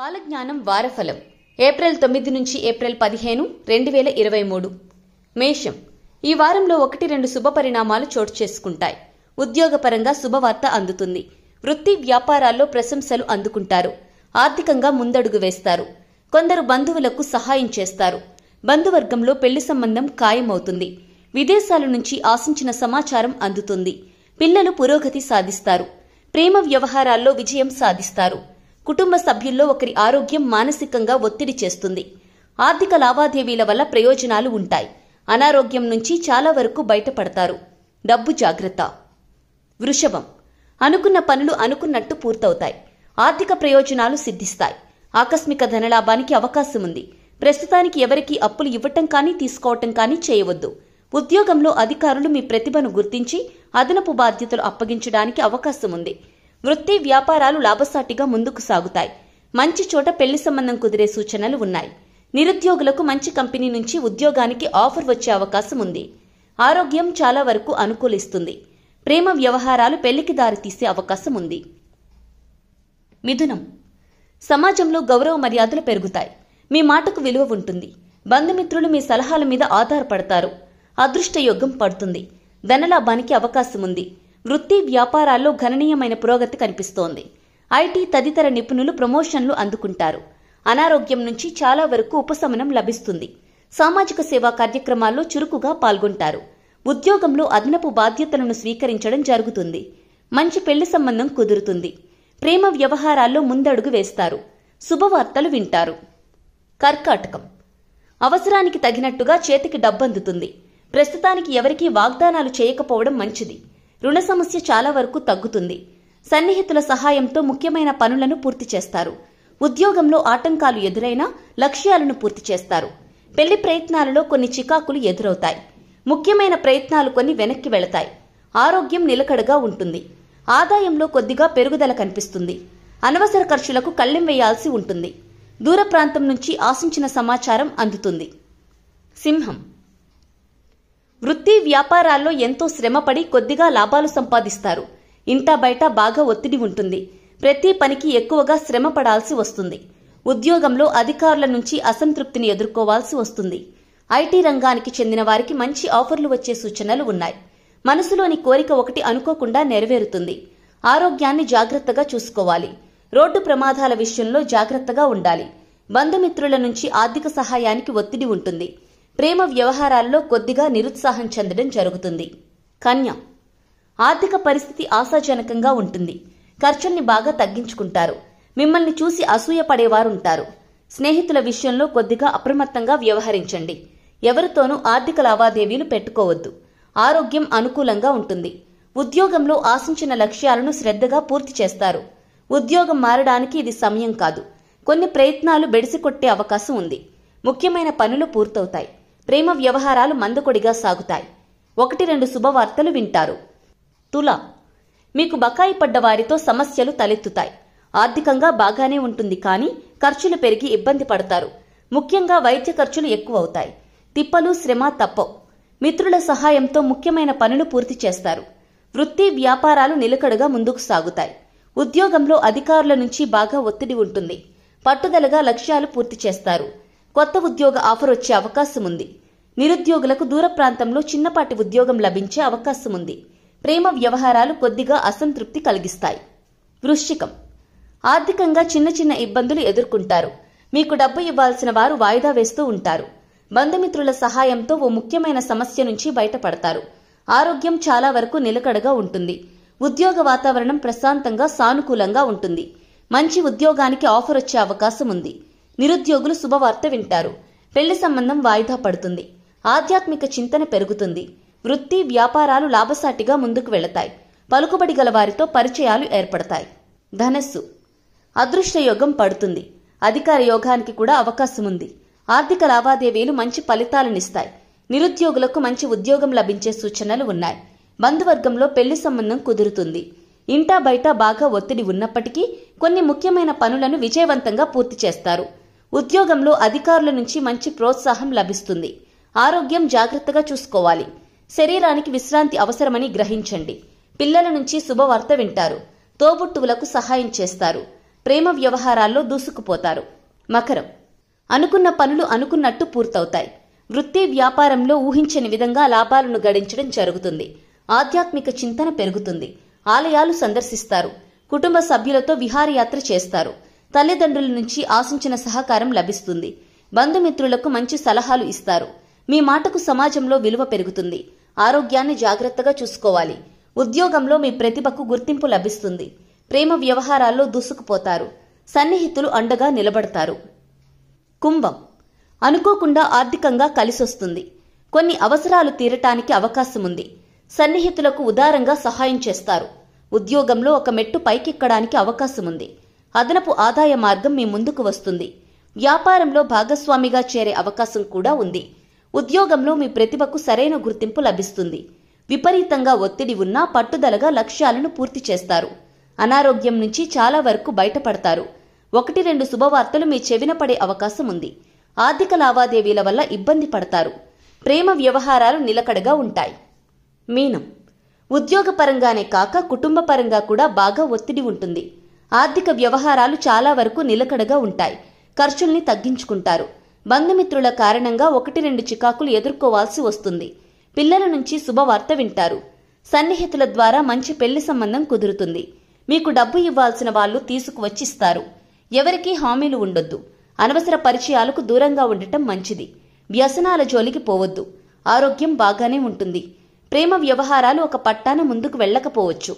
కాలజ్ఞానం వారఫలం ఏప్రిల్ తొమ్మిది నుంచి ఏప్రిల్ పదిహేను రెండు వేల ఇరవై మూడు మేషం ఈ వారంలో ఒకటి రెండు శుభ పరిణామాలు చోటు చేసుకుంటాయి ఉద్యోగపరంగా శుభవార్త అందుతుంది వృత్తి వ్యాపారాల్లో ప్రశంసలు అందుకుంటారు ఆర్థికంగా ముందడుగు వేస్తారు కొందరు బంధువులకు సహాయం చేస్తారు బంధువర్గంలో పెళ్లి సంబంధం ఖాయమవుతుంది విదేశాల నుంచి ఆశించిన సమాచారం అందుతుంది పిల్లలు పురోగతి సాధిస్తారు ప్రేమ వ్యవహారాల్లో విజయం సాధిస్తారు కుటుంబ సభ్యుల్లో ఒకరి ఆరోగ్యం మానసికంగా ఒత్తిడి చేస్తుంది ఆర్థిక లావాదేవీల వల్ల ప్రయోజనాలు ఉంటాయి అనారోగ్యం నుంచి చాలా వరకు బయటపడతారు డబ్బు జాగ్రత్త వృషభం అనుకున్న పనులు అనుకున్నట్టు పూర్తవుతాయి ఆర్థిక ప్రయోజనాలు సిద్ధిస్తాయి ఆకస్మిక ధనలాభానికి అవకాశం ఉంది ప్రస్తుతానికి ఎవరికి అప్పులు ఇవ్వటం కానీ తీసుకోవటం కానీ చేయవద్దు ఉద్యోగంలో అధికారులు మీ ప్రతిభను గుర్తించి అదనపు బాధ్యతలు అప్పగించడానికి అవకాశం ఉంది వృత్తి వ్యాపారాలు లాభసాటిగా ముందుకు సాగుతాయి మంచి చోట పెళ్లి సంబంధం కుదిరే సూచనలు ఉన్నాయి నిరుద్యోగులకు మంచి కంపెనీ నుంచి ఉద్యోగానికి ఆఫర్ వచ్చే అవకాశం ఉంది ఆరోగ్యం చాలా వరకు అనుకూలిస్తుంది ప్రేమ వ్యవహారాలు పెళ్లికి దారితీసే అవకాశం ఉంది మిథునం సమాజంలో గౌరవ మర్యాదలు పెరుగుతాయి మీ మాటకు విలువ ఉంటుంది బంధుమిత్రులు మీ సలహాల మీద ఆధారపడతారు అదృష్టయోగం పడుతుంది ధనలాభానికి అవకాశం ఉంది వృత్తి వ్యాపారాల్లో గణనీయమైన పురోగతి కనిపిస్తోంది ఐటీ తదితర నిపుణులు ప్రమోషన్లు అందుకుంటారు అనారోగ్యం నుంచి చాలా వరకు ఉపశమనం లభిస్తుంది సామాజిక సేవా కార్యక్రమాల్లో చురుకుగా పాల్గొంటారు ఉద్యోగంలో అదనపు బాధ్యతలను స్వీకరించడం జరుగుతుంది మంచి పెళ్లి సంబంధం కుదురుతుంది ప్రేమ వ్యవహారాల్లో ముందడుగు వేస్తారు శుభవార్తలు వింటారు కర్కాటకం అవసరానికి తగినట్టుగా చేతికి డబ్బందుతుంది ప్రస్తుతానికి ఎవరికీ వాగ్దానాలు చేయకపోవడం మంచిది రుణ సమస్య చాలా వరకు తగ్గుతుంది సన్నిహితుల సహాయంతో ముఖ్యమైన పనులను పూర్తి చేస్తారు ఉద్యోగంలో ఆటంకాలు ఎదురైనా లక్ష్యాలను పూర్తి చేస్తారు పెళ్లి ప్రయత్నాలలో కొన్ని చికాకులు ఎదురవుతాయి ముఖ్యమైన ప్రయత్నాలు కొన్ని వెనక్కి వెళతాయి ఆరోగ్యం నిలకడగా ఉంటుంది ఆదాయంలో కొద్దిగా పెరుగుదల కనిపిస్తుంది అనవసర ఖర్చులకు కళ్ళెం వేయాల్సి ఉంటుంది దూర ప్రాంతం నుంచి ఆశించిన సమాచారం అందుతుంది సింహం వృత్తి వ్యాపారాల్లో ఎంతో శ్రమపడి కొద్దిగా లాభాలు సంపాదిస్తారు ఇంటా బయట బాగా ఒత్తిడి ఉంటుంది ప్రతి పనికి ఎక్కువగా శ్రమ పడాల్సి వస్తుంది ఉద్యోగంలో అధికారుల నుంచి అసంతృప్తిని ఎదుర్కోవాల్సి వస్తుంది ఐటీ రంగానికి చెందిన వారికి మంచి ఆఫర్లు వచ్చే సూచనలు ఉన్నాయి మనసులోని కోరిక ఒకటి అనుకోకుండా నెరవేరుతుంది ఆరోగ్యాన్ని జాగ్రత్తగా చూసుకోవాలి రోడ్డు ప్రమాదాల విషయంలో జాగ్రత్తగా ఉండాలి బంధుమిత్రుల నుంచి ఆర్థిక సహాయానికి ఒత్తిడి ఉంటుంది ప్రేమ వ్యవహారాల్లో కొద్దిగా నిరుత్సాహం చెందడం జరుగుతుంది కన్య ఆర్థిక పరిస్థితి ఆశాజనకంగా ఉంటుంది ఖర్చుల్ని బాగా తగ్గించుకుంటారు మిమ్మల్ని చూసి అసూయ స్నేహితుల విషయంలో కొద్దిగా అప్రమత్తంగా వ్యవహరించండి ఎవరితోనూ ఆర్థిక లావాదేవీలు పెట్టుకోవద్దు ఆరోగ్యం అనుకూలంగా ఉంటుంది ఉద్యోగంలో ఆశించిన లక్ష్యాలను శ్రద్ధగా పూర్తి చేస్తారు ఉద్యోగం మారడానికి ఇది సమయం కాదు కొన్ని ప్రయత్నాలు బెడిసి కొట్టే అవకాశం ఉంది ముఖ్యమైన పనులు పూర్తవుతాయి ప్రేమ వ్యవహారాలు మందకొడిగా సాగుతాయి ఒకటి రెండు శుభవార్తలు వింటారు తుల మీకు బకాయి పడ్డ వారితో సమస్యలు తలెత్తుతాయి ఆర్థికంగా బాగానే ఉంటుంది కానీ ఖర్చులు పెరిగి ఇబ్బంది పడతారు ముఖ్యంగా వైద్య ఖర్చులు ఎక్కువవుతాయి తిప్పలు శ్రమ తప్పవు మిత్రుల సహాయంతో ముఖ్యమైన పనులు పూర్తి చేస్తారు వృత్తి వ్యాపారాలు నిలకడగా ముందుకు సాగుతాయి ఉద్యోగంలో అధికారుల నుంచి బాగా ఒత్తిడి ఉంటుంది పట్టుదలగా లక్ష్యాలు పూర్తి చేస్తారు కొత్త ఉద్యోగ ఆఫర్ వచ్చే అవకాశం ఉంది నిరుద్యోగులకు దూర ప్రాంతంలో చిన్నపాటి ఉద్యోగం లభించే అవకాశం ఉంది ప్రేమ వ్యవహారాలు కొద్దిగా అసంతృప్తి కలిగిస్తాయి వృశ్చికం ఆర్థికంగా చిన్న చిన్న ఇబ్బందులు ఎదుర్కొంటారు మీకు డబ్బు ఇవ్వాల్సిన వారు వాయిదా వేస్తూ ఉంటారు బంధుమిత్రుల సహాయంతో ఓ ముఖ్యమైన సమస్య నుంచి బయటపడతారు ఆరోగ్యం చాలా వరకు నిలకడగా ఉంటుంది ఉద్యోగ వాతావరణం ప్రశాంతంగా సానుకూలంగా ఉంటుంది మంచి ఉద్యోగానికి ఆఫర్ వచ్చే అవకాశం ఉంది నిరుద్యోగులు శుభవార్త వింటారు పెళ్లి సంబంధం వాయిదా పడుతుంది ఆధ్యాత్మిక చింతన పెరుగుతుంది వృత్తి వ్యాపారాలు లాభసాటిగా ముందుకు వెళతాయి పలుకుబడి గల వారితో పరిచయాలు ఏర్పడతాయి ధనస్సు అదృష్ట యోగం పడుతుంది అధికార యోగానికి కూడా అవకాశం ఉంది ఆర్థిక లావాదేవీలు మంచి ఫలితాలనిస్తాయి నిరుద్యోగులకు మంచి ఉద్యోగం లభించే సూచనలు ఉన్నాయి బంధువర్గంలో పెళ్లి సంబంధం కుదురుతుంది ఇంటా బయట బాగా ఒత్తిడి ఉన్నప్పటికీ కొన్ని ముఖ్యమైన పనులను విజయవంతంగా పూర్తి చేస్తారు ఉద్యోగంలో అధికారుల నుంచి మంచి ప్రోత్సాహం లభిస్తుంది ఆరోగ్యం జాగ్రత్తగా చూసుకోవాలి శరీరానికి విశ్రాంతి అవసరమని గ్రహించండి పిల్లల నుంచి శుభవార్త వింటారు తోబుట్టువులకు సహాయం చేస్తారు ప్రేమ వ్యవహారాల్లో దూసుకుపోతారు మకరం అనుకున్న పనులు అనుకున్నట్టు పూర్తవుతాయి వృత్తి వ్యాపారంలో ఊహించని విధంగా లాభాలను గడించడం జరుగుతుంది ఆధ్యాత్మిక చింతన పెరుగుతుంది ఆలయాలు సందర్శిస్తారు కుటుంబ సభ్యులతో విహారయాత్ర చేస్తారు తల్లిదండ్రుల నుంచి ఆశించిన సహకారం లభిస్తుంది బంధుమిత్రులకు మంచి సలహాలు ఇస్తారు మీ మాటకు సమాజంలో విలువ పెరుగుతుంది ఆరోగ్యాన్ని జాగ్రత్తగా చూసుకోవాలి ఉద్యోగంలో మీ ప్రతిభకు గుర్తింపు లభిస్తుంది ప్రేమ వ్యవహారాల్లో దూసుకుపోతారు సన్నిహితులు అండగా నిలబడతారు కుంభం అనుకోకుండా ఆర్థికంగా కలిసొస్తుంది కొన్ని అవసరాలు తీరటానికి అవకాశం ఉంది సన్నిహితులకు ఉదారంగా సహాయం చేస్తారు ఉద్యోగంలో ఒక మెట్టు పైకెక్కడానికి అవకాశం ఉంది అదనపు ఆదాయ మార్గం మీ ముందుకు వస్తుంది వ్యాపారంలో భాగస్వామిగా చేరే అవకాశం కూడా ఉంది ఉద్యోగంలో మీ ప్రతిభకు సరైన గుర్తింపు లభిస్తుంది విపరీతంగా ఒత్తిడి ఉన్నా పట్టుదలగా లక్ష్యాలను పూర్తి చేస్తారు అనారోగ్యం నుంచి చాలా వరకు బయటపడతారు ఒకటి రెండు శుభవార్తలు మీ చెవిన పడే అవకాశం ఉంది ఆర్థిక లావాదేవీల వల్ల ఇబ్బంది పడతారు ప్రేమ వ్యవహారాలు నిలకడగా ఉంటాయి మీనం ఉద్యోగపరంగానే కాక కుటుంబపరంగా కూడా బాగా ఒత్తిడి ఉంటుంది ఆర్థిక వ్యవహారాలు చాలా వరకు నిలకడగా ఉంటాయి ఖర్చుల్ని తగ్గించుకుంటారు బంధుమిత్రుల కారణంగా ఒకటి రెండు చికాకులు ఎదుర్కోవాల్సి వస్తుంది పిల్లల నుంచి శుభవార్త వింటారు సన్నిహితుల ద్వారా మంచి పెళ్లి సంబంధం కుదురుతుంది మీకు డబ్బు ఇవ్వాల్సిన వాళ్ళు తీసుకువచ్చిస్తారు ఎవరికీ హామీలు ఉండొద్దు అనవసర పరిచయాలకు దూరంగా ఉండటం మంచిది వ్యసనాల జోలికి పోవద్దు ఆరోగ్యం బాగానే ఉంటుంది ప్రేమ వ్యవహారాలు ఒక పట్టాన ముందుకు వెళ్ళకపోవచ్చు